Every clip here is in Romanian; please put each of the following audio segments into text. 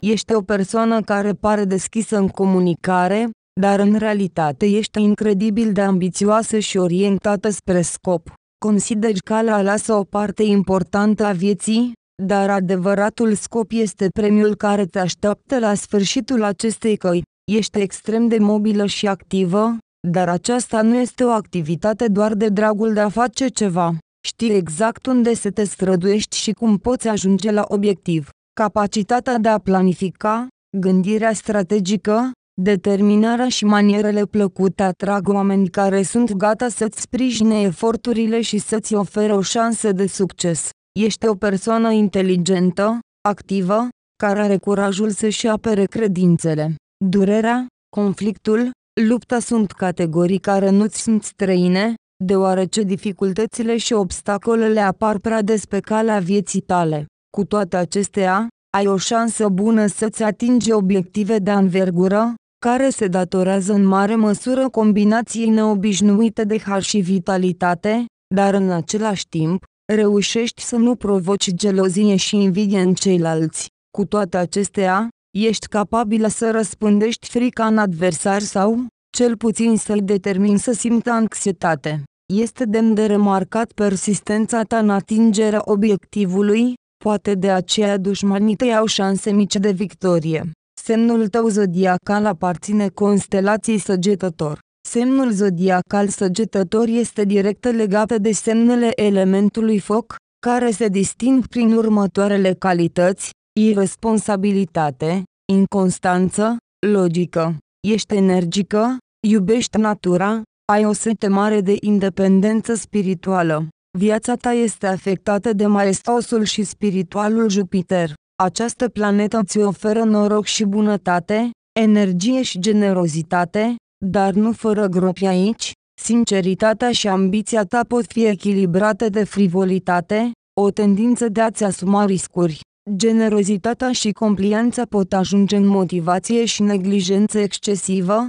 Ești o persoană care pare deschisă în comunicare, dar în realitate ești incredibil de ambițioasă și orientată spre scop. Consideri la lasă o parte importantă a vieții, dar adevăratul scop este premiul care te așteaptă la sfârșitul acestei căi. Ești extrem de mobilă și activă, dar aceasta nu este o activitate doar de dragul de a face ceva Știi exact unde să te străduiești și cum poți ajunge la obiectiv. Capacitatea de a planifica, gândirea strategică, determinarea și manierele plăcute atrag oameni care sunt gata să-ți sprijine eforturile și să-ți ofere o șansă de succes. Ești o persoană inteligentă, activă, care are curajul să-și apere credințele. Durerea, conflictul, lupta sunt categorii care nu-ți sunt străine, deoarece dificultățile și obstacolele apar prea des pe calea vieții tale. Cu toate acestea, ai o șansă bună să-ți atingi obiective de anvergură, care se datorează în mare măsură combinației neobișnuite de har și vitalitate, dar în același timp, reușești să nu provoci gelozie și invidie în ceilalți. Cu toate acestea, ești capabilă să răspândești frica în adversar sau, cel puțin să-l determin să simtă anxietate. Este demn de remarcat persistența ta în atingerea obiectivului, poate de aceea dușmanii tăi au șanse mici de victorie. Semnul tău zodiacal aparține constelației săgetător. Semnul zodiacal săgetător este direct legat de semnele elementului foc, care se disting prin următoarele calități, irresponsabilitate, inconstanță, logică. Ești energică, Iubești natura, ai o sete mare de independență spirituală. Viața ta este afectată de maestosul și spiritualul Jupiter. Această planetă ți oferă noroc și bunătate, energie și generozitate, dar nu fără gropi aici, sinceritatea și ambiția ta pot fi echilibrate de frivolitate, o tendință de a-ți asuma riscuri. Generozitatea și complianța pot ajunge în motivație și neglijență excesivă,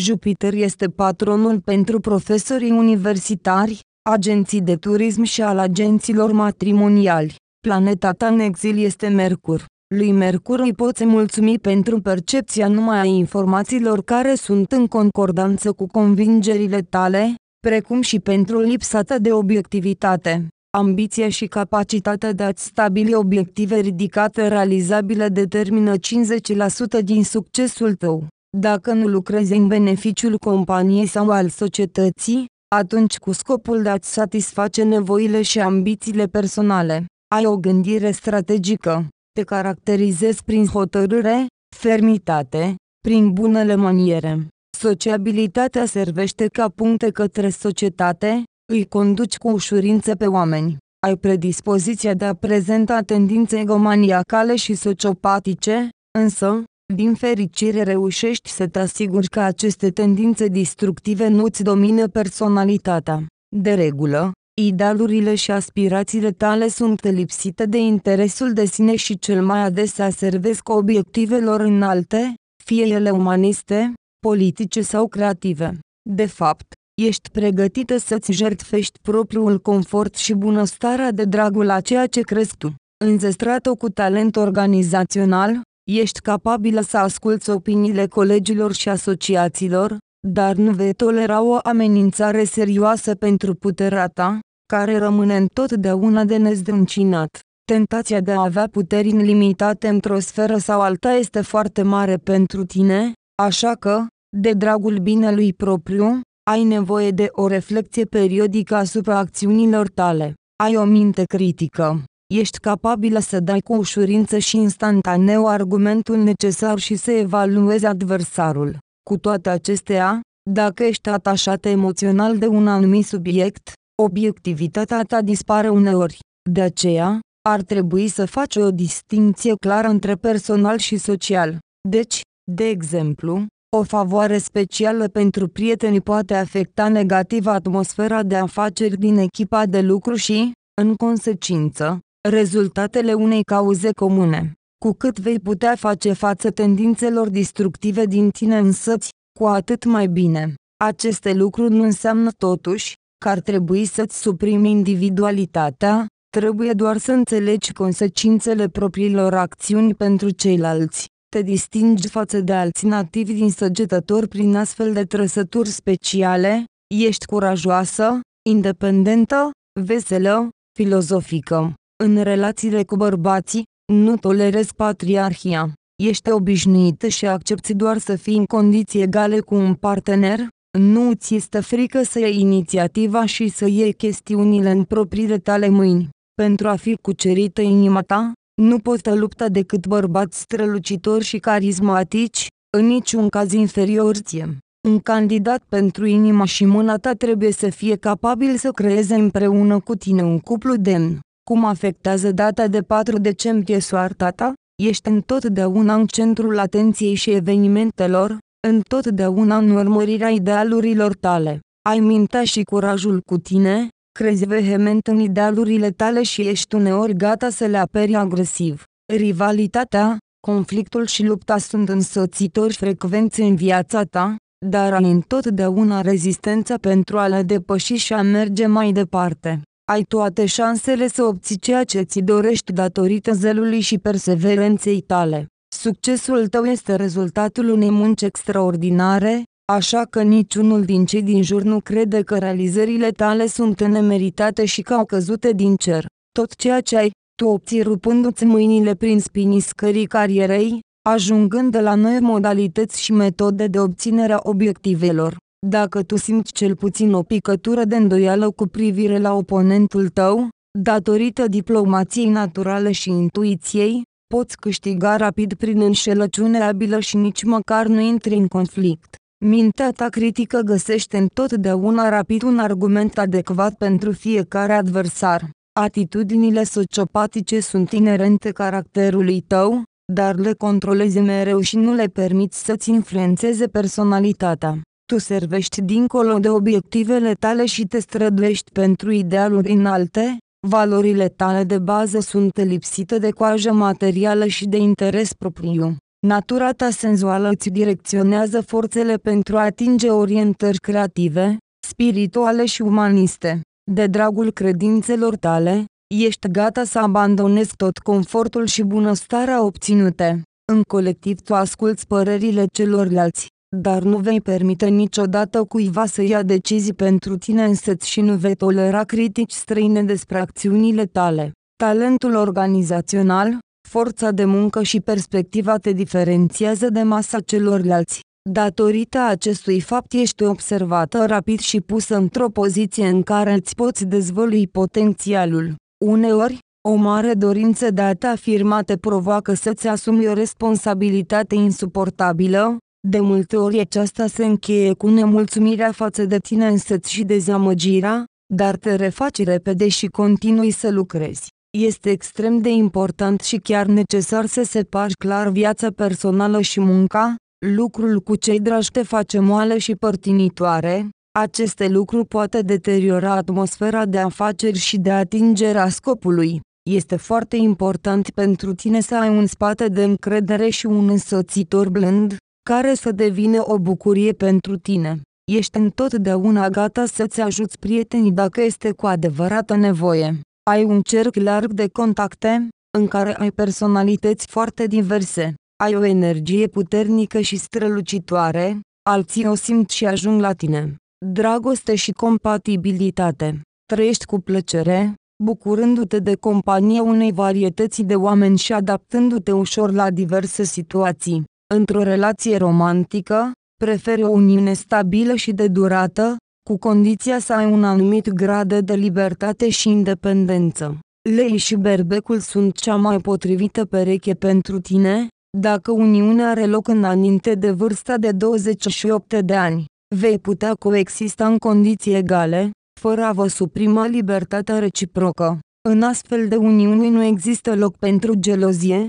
Jupiter este patronul pentru profesorii universitari, agenții de turism și al agenților matrimoniali. Planeta ta în exil este Mercur. Lui Mercur îi poți mulțumi pentru percepția numai a informațiilor care sunt în concordanță cu convingerile tale, precum și pentru lipsa ta de obiectivitate, Ambiția și capacitatea de a-ți stabili obiective ridicate realizabile determină 50% din succesul tău. Dacă nu lucrezi în beneficiul companiei sau al societății, atunci cu scopul de a-ți satisface nevoile și ambițiile personale, ai o gândire strategică, te caracterizezi prin hotărâre, fermitate, prin bunele maniere. Sociabilitatea servește ca puncte către societate, îi conduci cu ușurință pe oameni. Ai predispoziția de a prezenta tendințe egomaniacale și sociopatice, însă, din fericire reușești să te asiguri că aceste tendințe destructive nu ți domină personalitatea. De regulă, idealurile și aspirațiile tale sunt lipsite de interesul de sine și cel mai adesea servesc obiectivelor înalte, fie ele umaniste, politice sau creative. De fapt, ești pregătită să-ți jertfești propriul confort și bunăstarea de dragul a ceea ce crezi tu. înzestrat-o cu talent organizațional, Ești capabilă să asculți opiniile colegilor și asociațiilor, dar nu vei tolera o amenințare serioasă pentru puterea ta, care rămâne întotdeauna de nezdâncinat. Tentația de a avea puteri limitate într-o sferă sau alta este foarte mare pentru tine, așa că, de dragul binelui propriu, ai nevoie de o reflecție periodică asupra acțiunilor tale. Ai o minte critică ești capabilă să dai cu ușurință și instantaneu argumentul necesar și să evaluezi adversarul. Cu toate acestea, dacă ești atașată emoțional de un anumit subiect, obiectivitatea ta dispare uneori. De aceea, ar trebui să faci o distinție clară între personal și social. Deci, de exemplu, o favoare specială pentru prietenii poate afecta negativ atmosfera de afaceri din echipa de lucru și, în consecință, rezultatele unei cauze comune. Cu cât vei putea face față tendințelor destructive din tine însăți, cu atât mai bine. Aceste lucruri nu înseamnă totuși că ar trebui să-ți suprimi individualitatea, trebuie doar să înțelegi consecințele propriilor acțiuni pentru ceilalți. Te distingi față de alții nativi din săgetători prin astfel de trăsături speciale, ești curajoasă, independentă, veselă, filozofică. În relațiile cu bărbații, nu tolerez patriarhia. Ești obișnuită și accepti doar să fii în condiții egale cu un partener? Nu ți este frică să iei inițiativa și să iei chestiunile în propriile tale mâini. Pentru a fi cucerită inima ta, nu poți da lupta decât bărbați strălucitori și carismatici, în niciun caz inferior ție. Un candidat pentru inima și mâna ta trebuie să fie capabil să creeze împreună cu tine un cuplu demn cum afectează data de 4 decembrie soarta ta, ești întotdeauna în centrul atenției și evenimentelor, întotdeauna în urmărirea idealurilor tale. Ai mintea și curajul cu tine, crezi vehement în idealurile tale și ești uneori gata să le aperi agresiv. Rivalitatea, conflictul și lupta sunt însoțitori frecvenți în viața ta, dar ai întotdeauna rezistența pentru a le depăși și a merge mai departe ai toate șansele să obții ceea ce ți dorești datorită zelului și perseverenței tale. Succesul tău este rezultatul unei munci extraordinare, așa că niciunul din cei din jur nu crede că realizările tale sunt nemeritate și că au căzute din cer. Tot ceea ce ai, tu obții rupându-ți mâinile prin spinii scării carierei, ajungând de la noi modalități și metode de obținere a obiectivelor. Dacă tu simți cel puțin o picătură de îndoială cu privire la oponentul tău, datorită diplomației naturale și intuiției, poți câștiga rapid prin înșelăciune abilă și nici măcar nu intri în conflict. Mintea ta critică găsește întotdeauna rapid un argument adecvat pentru fiecare adversar. Atitudinile sociopatice sunt inerente caracterului tău, dar le controlezi mereu și nu le permiți să-ți influențeze personalitatea tu servești dincolo de obiectivele tale și te străduiești pentru idealuri înalte, valorile tale de bază sunt lipsite de coajă materială și de interes propriu. Natura ta senzuală îți direcționează forțele pentru a atinge orientări creative, spirituale și umaniste. De dragul credințelor tale, ești gata să abandonezi tot confortul și bunăstarea obținute. În colectiv tu asculți părerile celorlalți, dar nu vei permite niciodată cuiva să ia decizii pentru tine însăți și nu vei tolera critici străine despre acțiunile tale. Talentul organizațional, forța de muncă și perspectiva te diferențiază de masa celorlalți. Datorită acestui fapt ești observată rapid și pusă într-o poziție în care îți poți dezvălui potențialul. Uneori, o mare dorință de a te afirma te provoacă să-ți asumi o responsabilitate insuportabilă, de multe ori aceasta se încheie cu nemulțumirea față de tine însăți și dezamăgirea, dar te refaci repede și continui să lucrezi. Este extrem de important și chiar necesar să separi clar viața personală și munca, lucrul cu cei dragi te face moale și părtinitoare, aceste lucruri poate deteriora atmosfera de afaceri și de atingerea scopului. Este foarte important pentru tine să ai un spate de încredere și un însoțitor blând, care să devină o bucurie pentru tine. Ești întotdeauna gata să-ți ajuți prietenii dacă este cu adevărată nevoie. Ai un cerc larg de contacte, în care ai personalități foarte diverse. Ai o energie puternică și strălucitoare, alții o simt și ajung la tine. Dragoste și compatibilitate. Trăiești cu plăcere, bucurându-te de compania unei varietăți de oameni și adaptându-te ușor la diverse situații. Într-o relație romantică, prefer o uniune stabilă și de durată, cu condiția să ai un anumit grad de libertate și independență. Lei și berbecul sunt cea mai potrivită pereche pentru tine, dacă uniunea are loc înainte de vârsta de 28 de ani. Vei putea coexista în condiții egale, fără a vă suprima libertatea reciprocă. În astfel de uniuni nu există loc pentru gelozie,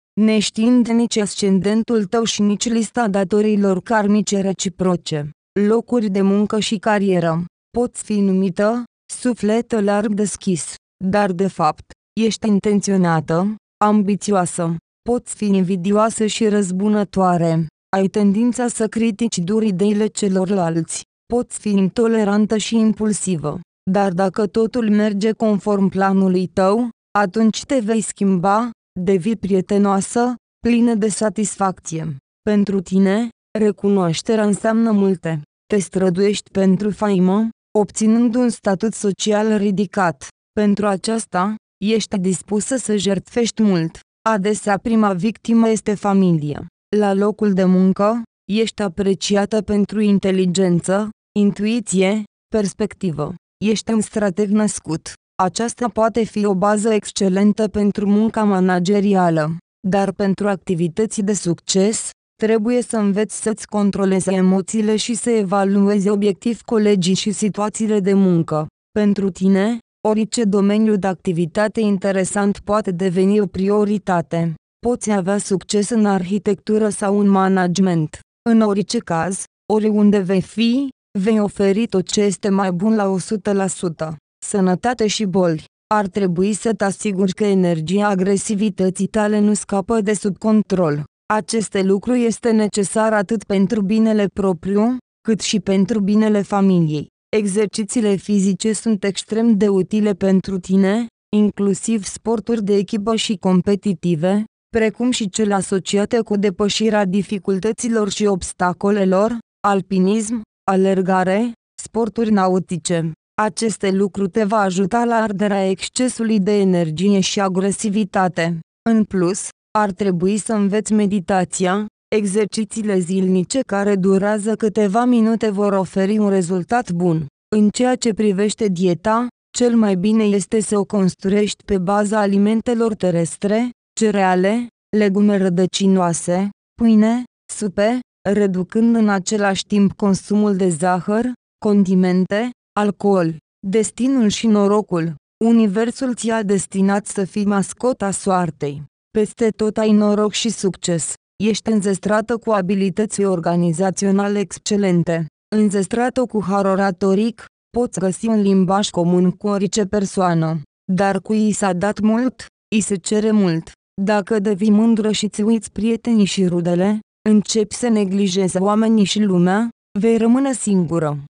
neștiind nici ascendentul tău și nici lista datorilor karmice reciproce, locuri de muncă și carieră, poți fi numită, sufletă larg deschis, dar de fapt, ești intenționată, ambițioasă, poți fi invidioasă și răzbunătoare, ai tendința să critici dur ideile celorlalți, poți fi intolerantă și impulsivă, dar dacă totul merge conform planului tău, atunci te vei schimba, devii prietenoasă, plină de satisfacție. Pentru tine, recunoașterea înseamnă multe. Te străduiești pentru faimă, obținând un statut social ridicat. Pentru aceasta, ești dispusă să jertfești mult. Adesea prima victimă este familia. La locul de muncă, ești apreciată pentru inteligență, intuiție, perspectivă. Ești un strateg născut aceasta poate fi o bază excelentă pentru munca managerială. Dar pentru activități de succes, trebuie să înveți să-ți controlezi emoțiile și să evaluezi obiectiv colegii și situațiile de muncă. Pentru tine, orice domeniu de activitate interesant poate deveni o prioritate. Poți avea succes în arhitectură sau în management. În orice caz, oriunde vei fi, vei oferi tot ce este mai bun la 100% sănătate și boli. Ar trebui să te asiguri că energia agresivității tale nu scapă de sub control. Aceste lucru este necesar atât pentru binele propriu, cât și pentru binele familiei. Exercițiile fizice sunt extrem de utile pentru tine, inclusiv sporturi de echipă și competitive, precum și cele asociate cu depășirea dificultăților și obstacolelor, alpinism, alergare, sporturi nautice. Aceste lucruri te va ajuta la arderea excesului de energie și agresivitate. În plus, ar trebui să înveți meditația, exercițiile zilnice care durează câteva minute vor oferi un rezultat bun. În ceea ce privește dieta, cel mai bine este să o construiești pe baza alimentelor terestre, cereale, legume rădăcinoase, pâine, supe, reducând în același timp consumul de zahăr, condimente, Alcool, destinul și norocul, universul ți-a destinat să fii mascota soartei. Peste tot ai noroc și succes. Ești înzestrată cu abilități organizaționale excelente, înzestrată cu har oratoric, poți găsi un limbaj comun cu orice persoană. Dar cu i s-a dat mult, i se cere mult. Dacă devii mândră și ți uiți prietenii și rudele, începi să neglijezi oamenii și lumea, vei rămâne singură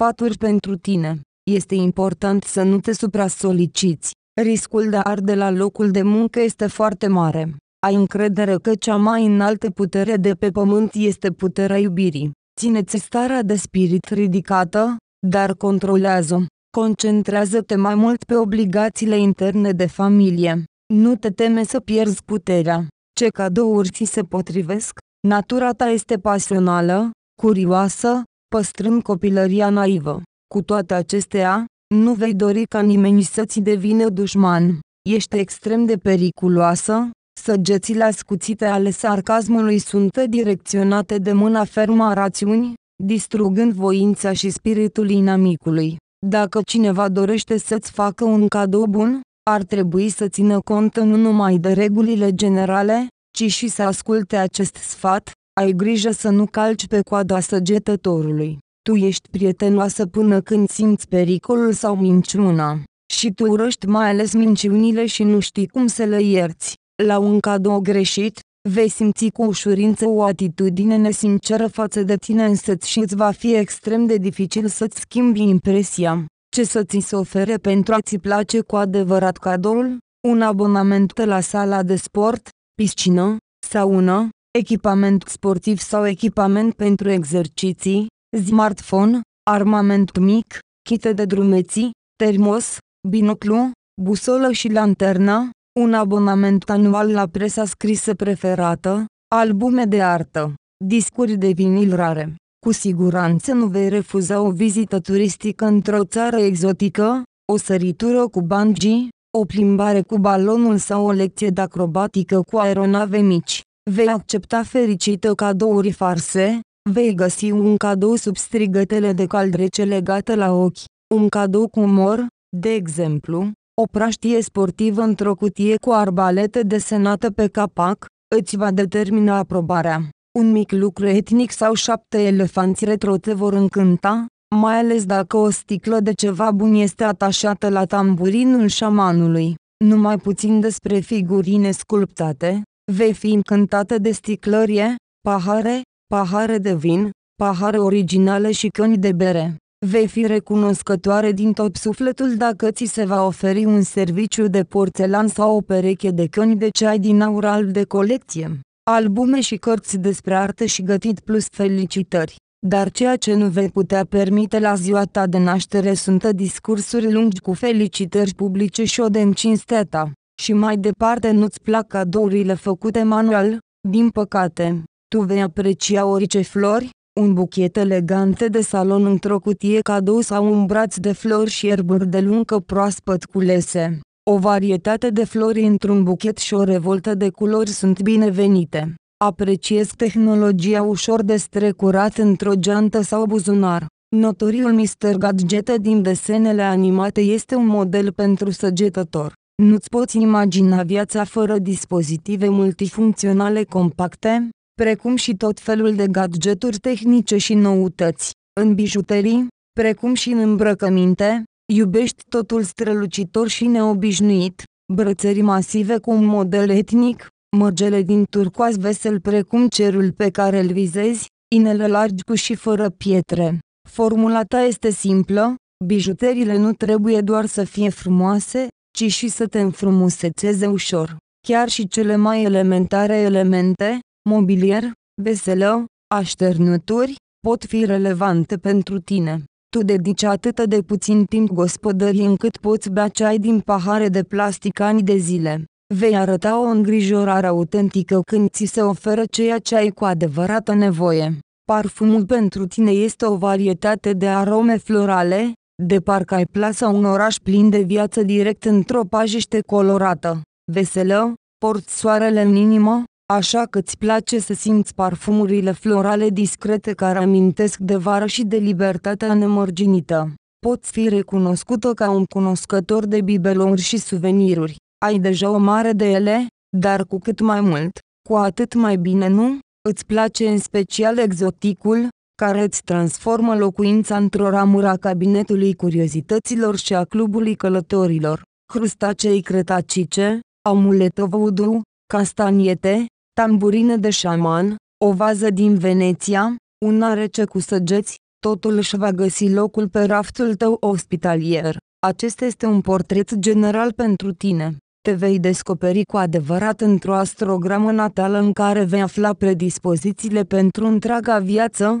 sfaturi pentru tine. Este important să nu te supra-soliciți. Riscul de a arde la locul de muncă este foarte mare. Ai încredere că cea mai înaltă putere de pe pământ este puterea iubirii. Țineți starea de spirit ridicată, dar controlează. Concentrează-te mai mult pe obligațiile interne de familie. Nu te teme să pierzi puterea. Ce cadouri ți se potrivesc? Natura ta este pasională, curioasă, păstrând copilăria naivă. Cu toate acestea, nu vei dori ca nimeni să-ți devină dușman. Ești extrem de periculoasă, săgețile ascuțite ale sarcasmului sunt direcționate de mâna fermă a rațiunii, distrugând voința și spiritul inamicului. Dacă cineva dorește să-ți facă un cadou bun, ar trebui să țină cont nu numai de regulile generale, ci și să asculte acest sfat, ai grijă să nu calci pe coada săgetătorului. Tu ești prietenoasă până când simți pericolul sau minciuna. Și tu urăști mai ales minciunile și nu știi cum să le ierți. La un cadou greșit, vei simți cu ușurință o atitudine nesinceră față de tine însăți și îți va fi extrem de dificil să-ți schimbi impresia. Ce să ți se ofere pentru a-ți place cu adevărat cadoul? Un abonament la sala de sport, piscină, saună, echipament sportiv sau echipament pentru exerciții, smartphone, armament mic, chite de drumeții, termos, binoclu, busolă și lanterna, un abonament anual la presa scrisă preferată, albume de artă, discuri de vinil rare. Cu siguranță nu vei refuza o vizită turistică într-o țară exotică, o săritură cu bungee, o plimbare cu balonul sau o lecție de acrobatică cu aeronave mici. Vei accepta fericită cadouri farse, vei găsi un cadou sub strigătele de caldrece legate la ochi, un cadou cu umor, de exemplu, o praștie sportivă într-o cutie cu arbalete desenată pe capac, îți va determina aprobarea. Un mic lucru etnic sau șapte elefanți retro te vor încânta, mai ales dacă o sticlă de ceva bun este atașată la tamburinul șamanului. Numai puțin despre figurine sculptate, Vei fi încântată de sticlărie, pahare, pahare de vin, pahare originale și căni de bere. Vei fi recunoscătoare din tot sufletul dacă ți se va oferi un serviciu de porțelan sau o pereche de căni de ceai din aur alb de colecție. Albume și cărți despre artă și gătit plus felicitări. Dar ceea ce nu vei putea permite la ziua ta de naștere sunt discursuri lungi cu felicitări publice și o de cinstea ta și mai departe nu-ți plac cadourile făcute manual, din păcate, tu vei aprecia orice flori, un buchet elegant de salon într-o cutie cadou sau un braț de flori și erburi de luncă proaspăt culese. O varietate de flori într-un buchet și o revoltă de culori sunt binevenite. Apreciez tehnologia ușor de strecurat într-o geantă sau buzunar. Notoriul Mr. Gadget din desenele animate este un model pentru săgetător. Nu-ți poți imagina viața fără dispozitive multifuncționale compacte, precum și tot felul de gadgeturi tehnice și noutăți, în bijuterii, precum și în îmbrăcăminte, iubești totul strălucitor și neobișnuit, brățări masive cu un model etnic, mărgele din turcoaz vesel precum cerul pe care îl vizezi, inele largi cu și fără pietre. Formula ta este simplă, bijuteriile nu trebuie doar să fie frumoase, ci și să te înfrumusețeze ușor. Chiar și cele mai elementare elemente, mobilier, veselă, așternuturi, pot fi relevante pentru tine. Tu dedici atât de puțin timp gospodării încât poți bea ceai din pahare de plastic ani de zile. Vei arăta o îngrijorare autentică când ți se oferă ceea ce ai cu adevărată nevoie. Parfumul pentru tine este o varietate de arome florale, de parcă ai plasa un oraș plin de viață direct într-o pajiște colorată, veselă, porți soarele în inimă, așa că îți place să simți parfumurile florale discrete care amintesc de vară și de libertatea nemărginită. Poți fi recunoscută ca un cunoscător de bibelouri și suveniruri. Ai deja o mare de ele, dar cu cât mai mult, cu atât mai bine nu? Îți place în special exoticul, care îți transformă locuința într-o ramură a cabinetului curiozităților și a clubului călătorilor. Crustacei cretacice, amuletă voodoo, castaniete, tamburine de șaman, o vază din Veneția, un arece cu săgeți, totul își va găsi locul pe raftul tău ospitalier. Acesta este un portret general pentru tine. Te vei descoperi cu adevărat într-o astrogramă natală în care vei afla predispozițiile pentru întreaga viață,